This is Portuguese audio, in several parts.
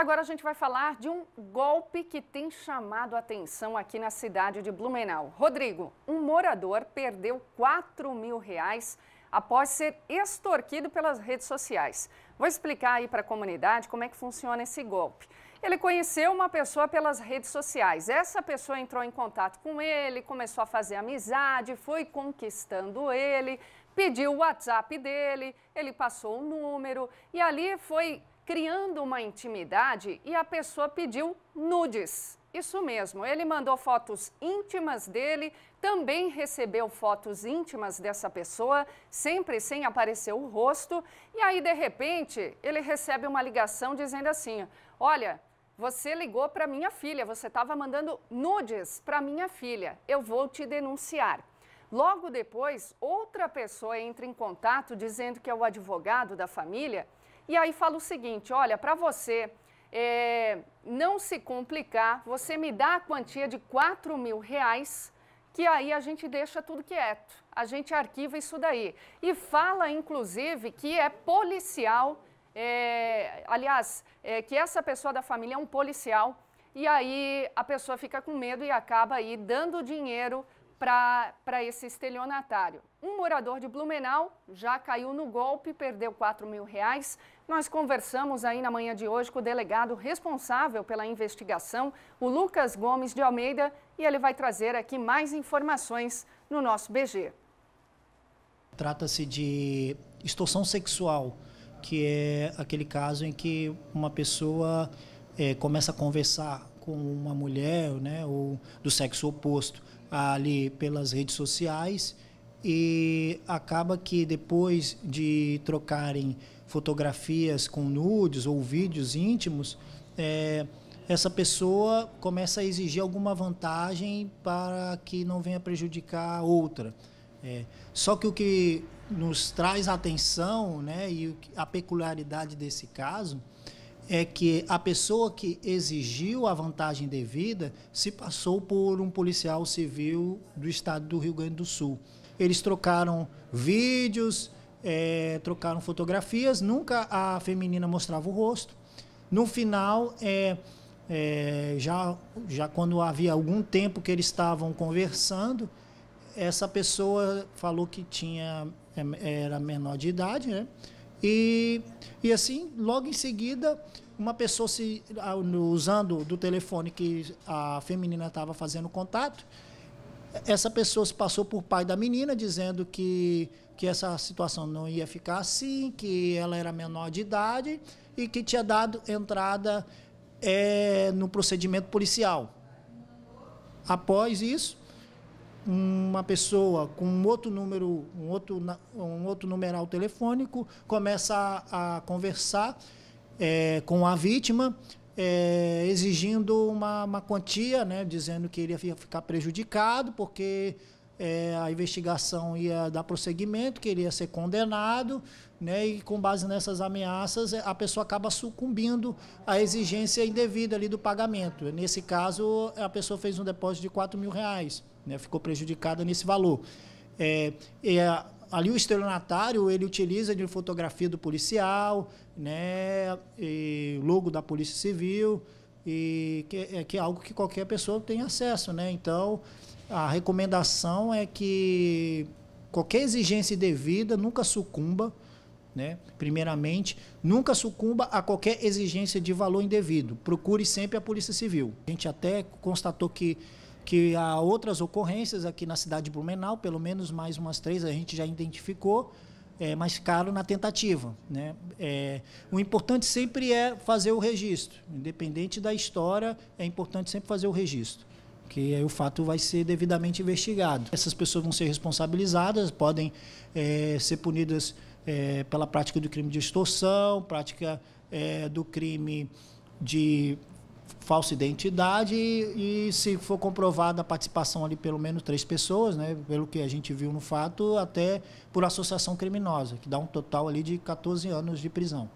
Agora a gente vai falar de um golpe que tem chamado a atenção aqui na cidade de Blumenau. Rodrigo, um morador perdeu 4 mil reais após ser extorquido pelas redes sociais. Vou explicar aí para a comunidade como é que funciona esse golpe. Ele conheceu uma pessoa pelas redes sociais. Essa pessoa entrou em contato com ele, começou a fazer amizade, foi conquistando ele, pediu o WhatsApp dele, ele passou o número e ali foi criando uma intimidade e a pessoa pediu nudes. Isso mesmo, ele mandou fotos íntimas dele, também recebeu fotos íntimas dessa pessoa, sempre sem aparecer o rosto, e aí de repente ele recebe uma ligação dizendo assim: "Olha, você ligou para minha filha, você estava mandando nudes para minha filha. Eu vou te denunciar." Logo depois, outra pessoa entra em contato dizendo que é o advogado da família e aí fala o seguinte: olha, para você é, não se complicar, você me dá a quantia de 4 mil reais, que aí a gente deixa tudo quieto, a gente arquiva isso daí. E fala, inclusive, que é policial, é, aliás, é, que essa pessoa da família é um policial, e aí a pessoa fica com medo e acaba aí dando dinheiro para esse estelionatário. Um morador de Blumenau já caiu no golpe, perdeu 4 mil reais. Nós conversamos aí na manhã de hoje com o delegado responsável pela investigação, o Lucas Gomes de Almeida, e ele vai trazer aqui mais informações no nosso BG. Trata-se de extorsão sexual, que é aquele caso em que uma pessoa é, começa a conversar com uma mulher né, ou do sexo oposto ali pelas redes sociais e acaba que depois de trocarem fotografias com nudes ou vídeos íntimos, é, essa pessoa começa a exigir alguma vantagem para que não venha prejudicar outra. É, só que o que nos traz atenção né, e a peculiaridade desse caso é que a pessoa que exigiu a vantagem devida se passou por um policial civil do estado do Rio Grande do Sul. Eles trocaram vídeos, é, trocaram fotografias, nunca a feminina mostrava o rosto. No final, é, é, já, já quando havia algum tempo que eles estavam conversando, essa pessoa falou que tinha é, era menor de idade, né? E, e assim, logo em seguida, uma pessoa se ah, usando do telefone que a feminina estava fazendo contato, essa pessoa se passou por pai da menina, dizendo que, que essa situação não ia ficar assim, que ela era menor de idade e que tinha dado entrada é, no procedimento policial. Após isso, uma pessoa com um outro número, um outro, um outro numeral telefônico começa a, a conversar é, com a vítima, é, exigindo uma, uma quantia, né, dizendo que ele ia ficar prejudicado, porque é, a investigação ia dar prosseguimento, que ele ia ser condenado, né, e com base nessas ameaças, a pessoa acaba sucumbindo à exigência indevida ali do pagamento. Nesse caso, a pessoa fez um depósito de 4 mil reais né? ficou prejudicada nesse valor. É, é, ali o estelionatário ele utiliza de fotografia do policial, né, e logo da Polícia Civil, e que, é, que é algo que qualquer pessoa tem acesso. Né? Então, a recomendação é que qualquer exigência devida nunca sucumba, né? primeiramente, nunca sucumba a qualquer exigência de valor indevido. Procure sempre a Polícia Civil. A gente até constatou que que há outras ocorrências aqui na cidade de Blumenau, pelo menos mais umas três a gente já identificou, é, mas caro na tentativa. Né? É, o importante sempre é fazer o registro, independente da história, é importante sempre fazer o registro. porque aí o fato vai ser devidamente investigado. Essas pessoas vão ser responsabilizadas, podem é, ser punidas é, pela prática do crime de extorsão, prática é, do crime de falsa identidade e, e, se for comprovada a participação ali pelo menos três pessoas, né, pelo que a gente viu no fato, até por associação criminosa, que dá um total ali de 14 anos de prisão.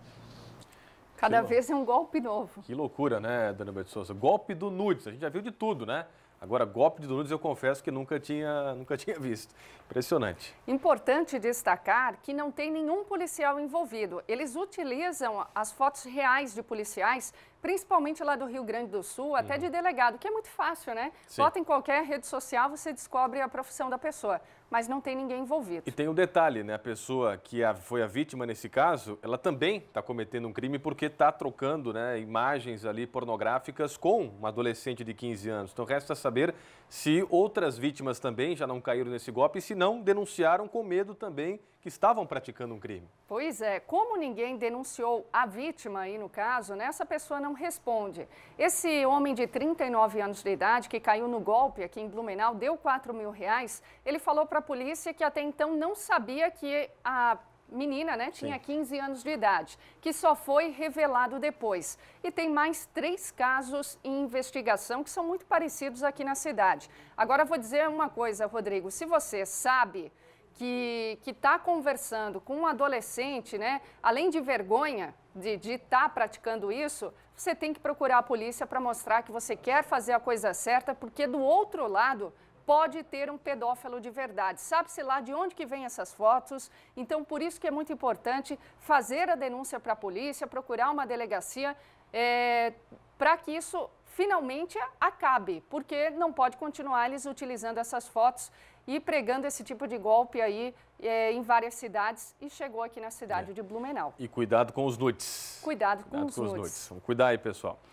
Cada que vez é um golpe novo. Que loucura, né, Dona Beto Souza? Golpe do Nudes, a gente já viu de tudo, né? Agora, golpe do nudes eu confesso que nunca tinha, nunca tinha visto. Impressionante. Importante destacar que não tem nenhum policial envolvido. Eles utilizam as fotos reais de policiais principalmente lá do Rio Grande do Sul, até uhum. de delegado, que é muito fácil, né? Sim. Bota em qualquer rede social, você descobre a profissão da pessoa, mas não tem ninguém envolvido. E tem um detalhe, né? A pessoa que foi a vítima nesse caso, ela também está cometendo um crime porque está trocando né, imagens ali pornográficas com uma adolescente de 15 anos. Então resta saber se outras vítimas também já não caíram nesse golpe e se não denunciaram com medo também que estavam praticando um crime. Pois é, como ninguém denunciou a vítima aí no caso, né, essa pessoa não responde. Esse homem de 39 anos de idade que caiu no golpe aqui em Blumenau, deu 4 mil reais, ele falou para a polícia que até então não sabia que a menina, né, tinha Sim. 15 anos de idade, que só foi revelado depois. E tem mais três casos em investigação que são muito parecidos aqui na cidade. Agora vou dizer uma coisa, Rodrigo, se você sabe que está conversando com um adolescente, né, além de vergonha de estar tá praticando isso, você tem que procurar a polícia para mostrar que você quer fazer a coisa certa, porque do outro lado pode ter um pedófilo de verdade. Sabe-se lá de onde que vem essas fotos. Então, por isso que é muito importante fazer a denúncia para a polícia, procurar uma delegacia, é, eh, para que isso finalmente acabe, porque não pode continuar eles utilizando essas fotos e pregando esse tipo de golpe aí é, em várias cidades e chegou aqui na cidade é. de Blumenau. E cuidado com os nudes. Cuidado com, cuidado os, com nudes. os nudes. Vamos cuidar aí, pessoal.